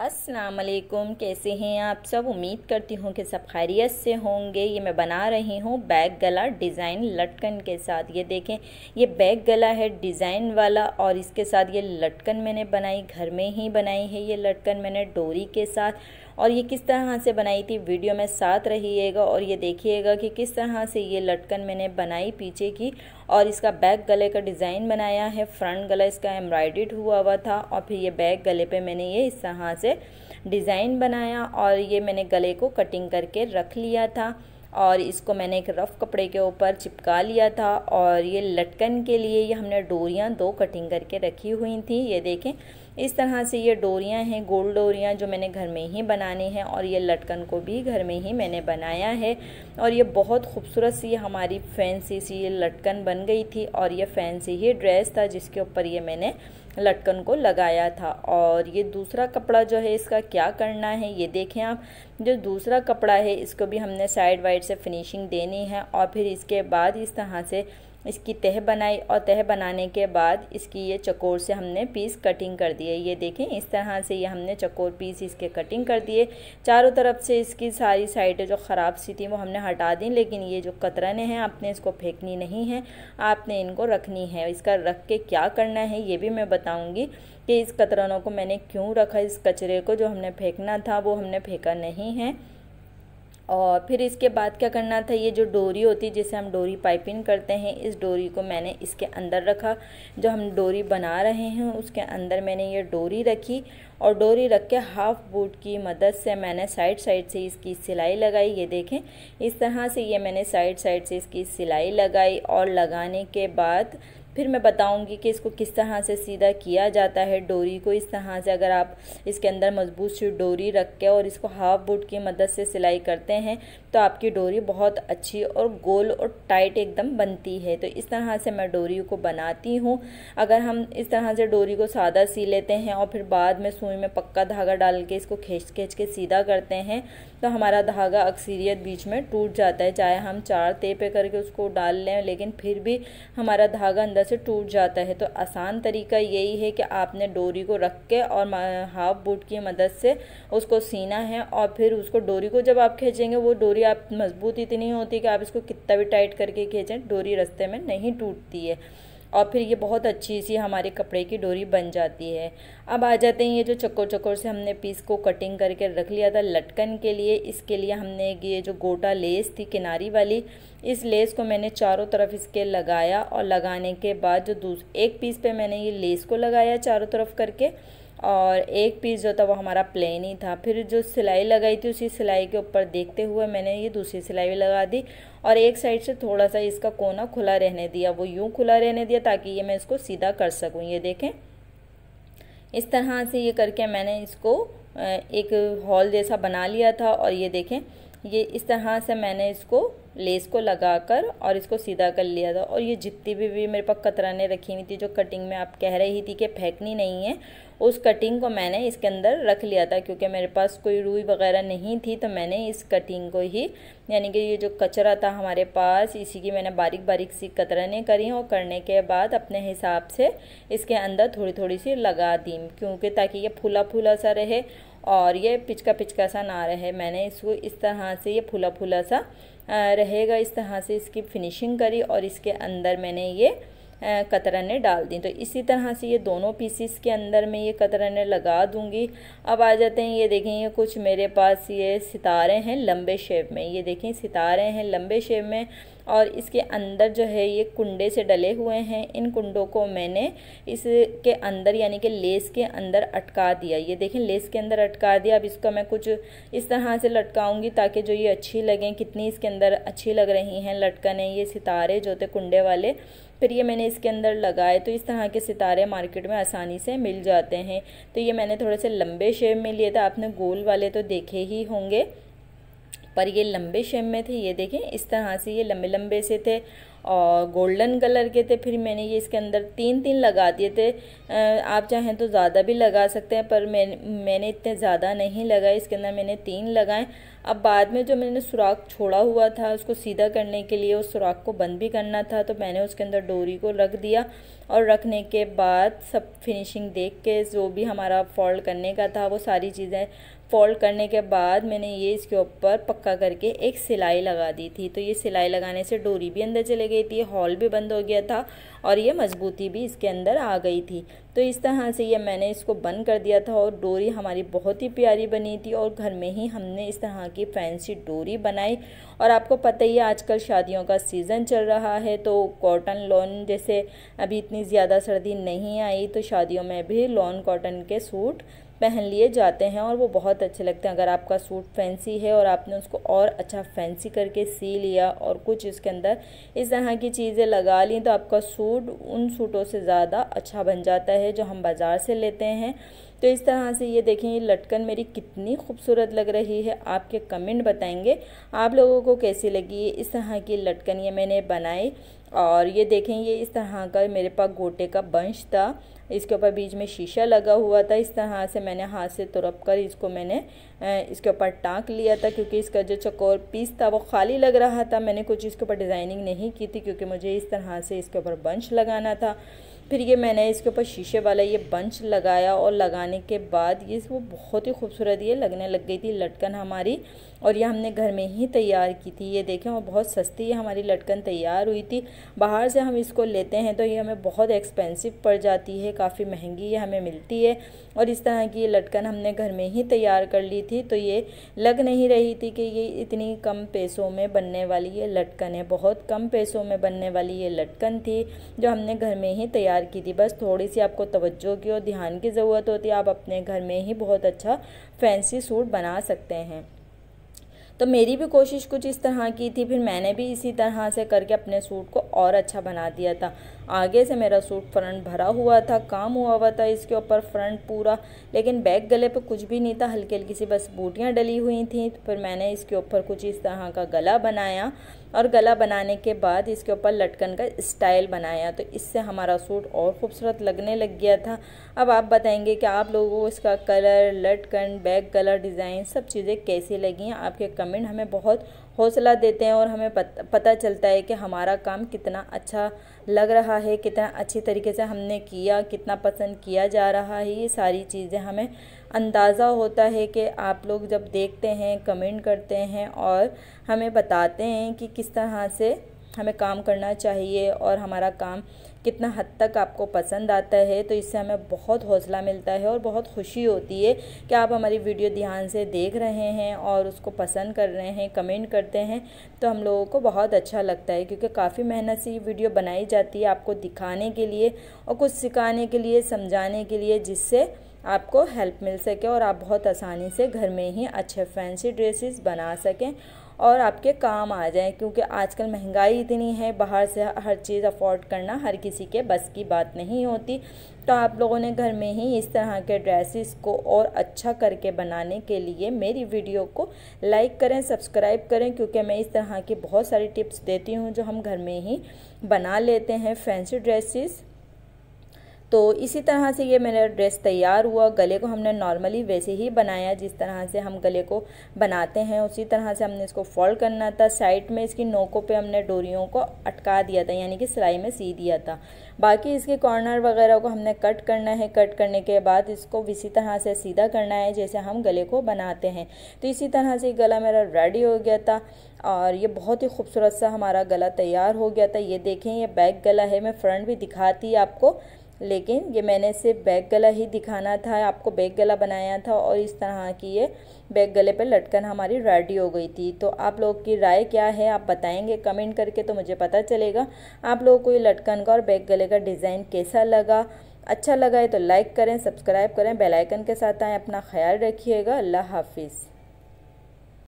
असलकुम कैसे हैं आप सब उम्मीद करती हूँ कि सब खैरियत से होंगे ये मैं बना रही हूँ बैग गला डिज़ाइन लटकन के साथ ये देखें ये बैग गला है डिज़ाइन वाला और इसके साथ ये लटकन मैंने बनाई घर में ही बनाई है ये लटकन मैंने डोरी के साथ और ये किस तरह से बनाई थी वीडियो में साथ रहिएगा और ये देखिएगा कि किस तरह से ये लटकन मैंने बनाई पीछे की और इसका बैक गले का डिज़ाइन बनाया है फ्रंट गला इसका एम्ब्रॉयड हुआ हुआ था और फिर ये बैक गले पे मैंने ये इस तरह से डिज़ाइन बनाया और ये मैंने गले को कटिंग करके रख लिया था और इसको मैंने एक रफ़ कपड़े के ऊपर चिपका लिया था और ये लटकन के लिए ये हमने डोरियाँ दो कटिंग करके रखी हुई थी ये देखें इस तरह से ये डोरियाँ हैं गोल डोरियाँ जो मैंने घर में ही बनानी हैं और ये लटकन को भी घर में ही मैंने बनाया है और ये बहुत खूबसूरत सी हमारी फैंसी सी ये लटकन बन गई थी और ये फैंसी ही ड्रेस था जिसके ऊपर ये मैंने लटकन को लगाया था और ये दूसरा कपड़ा जो है इसका क्या करना है ये देखें आप जो दूसरा कपड़ा है इसको भी हमने साइड वाइड से फिनिशिंग देनी है और फिर इसके बाद इस तरह से इसकी तह बनाई और तह बनाने के बाद इसकी ये चकोर से हमने पीस कटिंग कर दिए ये देखें इस तरह से ये हमने चकोर पीस इसके कटिंग कर दिए चारों तरफ से इसकी सारी साइडें जो ख़राब सी थी वो हमने हटा दी लेकिन ये जो कतरने हैं आपने इसको फेंकनी नहीं है आपने इनको रखनी है इसका रख के क्या करना है ये भी मैं बताऊँगी कि इस कतरनों को मैंने क्यों रखा इस कचरे को जो हमने फेंकना था वो हमने फेंका नहीं है और फिर इसके बाद क्या करना था ये जो डोरी होती है जिसे हम डोरी पाइपिंग करते हैं इस डोरी को मैंने इसके अंदर रखा जो हम डोरी बना रहे हैं उसके अंदर मैंने ये डोरी रखी और डोरी रख के हाफ़ बूट की मदद से मैंने साइड साइड से इसकी सिलाई लगाई ये देखें इस तरह से ये मैंने साइड साइड से इसकी सिलाई लगाई और लगाने के बाद फिर मैं बताऊंगी कि इसको किस तरह से सीधा किया जाता है डोरी को इस तरह से अगर आप इसके अंदर मजबूत सी डोरी रख के और इसको हाफ बुट की मदद से सिलाई करते हैं तो आपकी डोरी बहुत अच्छी और गोल और टाइट एकदम बनती है तो इस तरह से मैं डोरी को बनाती हूँ अगर हम इस तरह से डोरी को सादा सी लेते हैं और फिर बाद में सुई में पक्का धागा डाल के इसको खींच खींच के सीधा करते हैं तो हमारा धागा अक्सरियत बीच में टूट जाता है चाहे हम चार तेपे करके उसको डाल लें लेकिन फिर भी हमारा धागा अंदर से टूट जाता है तो आसान तरीका यही है कि आपने डोरी को रख के और हाफ बूट की मदद से उसको सीना है और फिर उसको डोरी को जब आप खींचेंगे वो डोरी आप मजबूत इतनी होती है कि आप इसको कितना भी टाइट करके खींचें डोरी रस्ते में नहीं टूटती है और फिर ये बहुत अच्छी सी हमारे कपड़े की डोरी बन जाती है अब आ जाते हैं ये जो चक्कर चक्कर से हमने पीस को कटिंग करके रख लिया था लटकन के लिए इसके लिए हमने ये जो गोटा लेस थी किनारी वाली इस लेस को मैंने चारों तरफ इसके लगाया और लगाने के बाद जो दूस एक पीस पे मैंने ये लेस को लगाया चारों तरफ करके और एक पीस जो था वो हमारा प्लेन ही था फिर जो सिलाई लगाई थी उसी सिलाई के ऊपर देखते हुए मैंने ये दूसरी सिलाई भी लगा दी और एक साइड से थोड़ा सा इसका कोना खुला रहने दिया वो यूँ खुला रहने दिया ताकि ये मैं इसको सीधा कर सकूँ ये देखें इस तरह से ये करके मैंने इसको एक हॉल जैसा बना लिया था और ये देखें ये इस तरह से मैंने इसको लेस को लगाकर और इसको सीधा कर लिया था और ये जितनी भी भी मेरे पास कतराने रखी हुई थी जो कटिंग में आप कह रही थी कि फेंकनी नहीं है उस कटिंग को मैंने इसके अंदर रख लिया था क्योंकि मेरे पास कोई रुई वगैरह नहीं थी तो मैंने इस कटिंग को ही यानी कि ये जो कचरा था हमारे पास इसी की मैंने बारीक बारीक सी कतराने करी और करने के बाद अपने हिसाब से इसके अंदर थोड़ी थोड़ी सी लगा दी क्योंकि ताकि ये फूला फूला सा रहे और ये पिचका पिचका सा ना रहे मैंने इसको इस तरह से ये फुला फुला सा रहेगा इस तरह से इसकी फिनिशिंग करी और इसके अंदर मैंने ये कतरने डाल दी तो इसी तरह से ये दोनों पीसीस के अंदर मैं ये कतरने लगा दूंगी अब आ जाते हैं ये देखें ये कुछ मेरे पास ये सितारे हैं लंबे शेप में ये देखें सितारे हैं लंबे शेप में और इसके अंदर जो है ये कुंडे से डले हुए हैं इन कुंडों को मैंने इसके अंदर यानी कि लेस के अंदर अटका दिया ये देखें लेस के अंदर अटका दिया अब इसका मैं कुछ इस तरह से लटकाऊंगी ताकि जो ये अच्छी लगें कितनी इसके अंदर अच्छी लग रही हैं लटकने ये सितारे जो थे कुंडे वाले फिर ये मैंने इसके अंदर लगाए तो इस तरह के सितारे मार्केट में आसानी से मिल जाते हैं तो ये मैंने थोड़े से लंबे शेप में लिए थे आपने गोल वाले तो देखे ही होंगे पर ये लंबे शेप में थे ये देखें इस तरह से ये लंबे लंबे से थे और गोल्डन कलर के थे फिर मैंने ये इसके अंदर तीन तीन लगा दिए थे आप चाहें तो ज़्यादा भी लगा सकते हैं पर मैं मैंने इतने ज़्यादा नहीं लगाए इसके अंदर मैंने तीन लगाए अब बाद में जो मैंने सुराख छोड़ा हुआ था उसको सीधा करने के लिए उस सुराख को बंद भी करना था तो मैंने उसके अंदर डोरी को रख दिया और रखने के बाद सब फिनिशिंग देख के जो भी हमारा फॉल्ड करने का था वो सारी चीज़ें फोल्ड करने के बाद मैंने ये इसके ऊपर पक्का करके एक सिलाई लगा दी थी तो ये सिलाई लगाने से डोरी भी अंदर चले गई थी हॉल भी बंद हो गया था और ये मजबूती भी इसके अंदर आ गई थी तो इस तरह से ये मैंने इसको बंद कर दिया था और डोरी हमारी बहुत ही प्यारी बनी थी और घर में ही हमने इस तरह की फैंसी डोरी बनाई और आपको पता ही है आजकल शादियों का सीज़न चल रहा है तो कॉटन लॉन जैसे अभी इतनी ज़्यादा सर्दी नहीं आई तो शादियों में भी लॉन कॉटन के सूट पहन लिए जाते हैं और वो बहुत अच्छे लगते हैं अगर आपका सूट फैंसी है और आपने उसको और अच्छा फैंसी करके सी लिया और कुछ इसके अंदर इस तरह की चीज़ें लगा ली तो आपका सूट उन सूटों से ज़्यादा अच्छा बन जाता है जो हम बाज़ार से लेते हैं तो इस तरह से ये देखें ये लटकन मेरी कितनी खूबसूरत लग रही है आपके कमेंट बताएंगे आप लोगों को कैसी लगी इस तरह की लटकन ये मैंने बनाई और ये देखें ये इस तरह का मेरे पास गोटे का बंश था इसके ऊपर बीच में शीशा लगा हुआ था इस तरह से मैंने हाथ से तुरप कर इसको मैंने इसके ऊपर टाँक लिया था क्योंकि इसका जो चकोर पीस था वो खाली लग रहा था मैंने कुछ इसके ऊपर डिज़ाइनिंग नहीं की थी क्योंकि मुझे इस तरह से इसके ऊपर बंश लगाना था फिर ये मैंने इसके ऊपर शीशे वाला ये बंच लगाया और लगाने के बाद ये वो बहुत ही खूबसूरत ये लगने लग गई थी लटकन हमारी और ये हमने घर में ही तैयार की थी ये देखें और बहुत सस्ती ये हमारी लटकन तैयार हुई थी बाहर से हम इसको लेते हैं तो ये हमें बहुत एक्सपेंसिव पड़ जाती है काफ़ी महंगी ये हमें मिलती है और इस तरह की ये लटकन हमने घर में ही तैयार कर ली थी तो ये लग नहीं रही थी कि ये इतनी कम पैसों में बनने वाली ये लटकन है बहुत कम पैसों में बनने वाली ये लटकन थी जो हमने घर में ही तैयार तैयार की थी बस थोड़ी सी आपको तवज्जो की और ध्यान की ज़रूरत होती है आप अपने घर में ही बहुत अच्छा फैंसी सूट बना सकते हैं तो मेरी भी कोशिश कुछ इस तरह की थी फिर मैंने भी इसी तरह से करके अपने सूट को और अच्छा बना दिया था आगे से मेरा सूट फ्रंट भरा हुआ था काम हुआ हुआ था इसके ऊपर फ्रंट पूरा लेकिन बैक गले पर कुछ भी नहीं था हल्की हल्की सी बस बूटियाँ डली हुई थी तो फिर मैंने इसके ऊपर कुछ इस तरह का गला बनाया और गला बनाने के बाद इसके ऊपर लटकन का स्टाइल बनाया तो इससे हमारा सूट और खूबसूरत लगने लग गया था अब आप बताएंगे कि आप लोगों को इसका कलर लटकन बैक कलर डिज़ाइन सब चीज़ें कैसी लगी हैं आपके कमेंट हमें बहुत हौसला देते हैं और हमें पत, पता चलता है कि हमारा काम कितना अच्छा लग रहा है कितना अच्छी तरीके से हमने किया कितना पसंद किया जा रहा है ये सारी चीज़ें हमें अंदाज़ा होता है कि आप लोग जब देखते हैं कमेंट करते हैं और हमें बताते हैं कि किस तरह से हमें काम करना चाहिए और हमारा काम कितना हद तक आपको पसंद आता है तो इससे हमें बहुत हौसला मिलता है और बहुत खुशी होती है कि आप हमारी वीडियो ध्यान से देख रहे हैं और उसको पसंद कर रहे हैं कमेंट करते हैं तो हम लोगों को बहुत अच्छा लगता है क्योंकि काफ़ी मेहनत से ये वीडियो बनाई जाती है आपको दिखाने के लिए और कुछ सिखाने के लिए समझाने के लिए जिससे आपको हेल्प मिल सके और आप बहुत आसानी से घर में ही अच्छे फैंसी ड्रेसेस बना सकें और आपके काम आ जाएं क्योंकि आजकल महंगाई इतनी है बाहर से हर चीज़ अफोर्ड करना हर किसी के बस की बात नहीं होती तो आप लोगों ने घर में ही इस तरह के ड्रेसेस को और अच्छा करके बनाने के लिए मेरी वीडियो को लाइक करें सब्सक्राइब करें क्योंकि मैं इस तरह की बहुत सारी टिप्स देती हूँ जो हम घर में ही बना लेते हैं फैंसी ड्रेसेस तो इसी तरह से ये मेरा ड्रेस तैयार हुआ गले को हमने नॉर्मली वैसे ही बनाया जिस तरह से हम गले को बनाते हैं उसी तरह से हमने इसको फोल्ड करना था साइड में इसकी नोकों पे हमने डोरियों को अटका दिया था यानी कि सिलाई में सी दिया था बाकी इसके कॉर्नर वगैरह को हमने कट करना है कट करने के बाद इसको इसी तरह से सीधा करना है जैसे हम गले को बनाते हैं तो इसी तरह से गला मेरा रेडी हो गया था और ये बहुत ही खूबसूरत सा हमारा गला तैयार हो गया था ये देखें ये बैक गला है मैं फ्रंट भी दिखाती आपको लेकिन ये मैंने सिर्फ बैक गला ही दिखाना था आपको बैक गला बनाया था और इस तरह की ये बैक गले पर लटकन हमारी रेडी हो गई थी तो आप लोग की राय क्या है आप बताएंगे कमेंट करके तो मुझे पता चलेगा आप लोगों को ये लटकन का और बैक गले का डिज़ाइन कैसा लगा अच्छा लगा है तो लाइक करें सब्सक्राइब करें बेलाइकन के साथ आए अपना ख्याल रखिएगा अल्लाह हाफिज़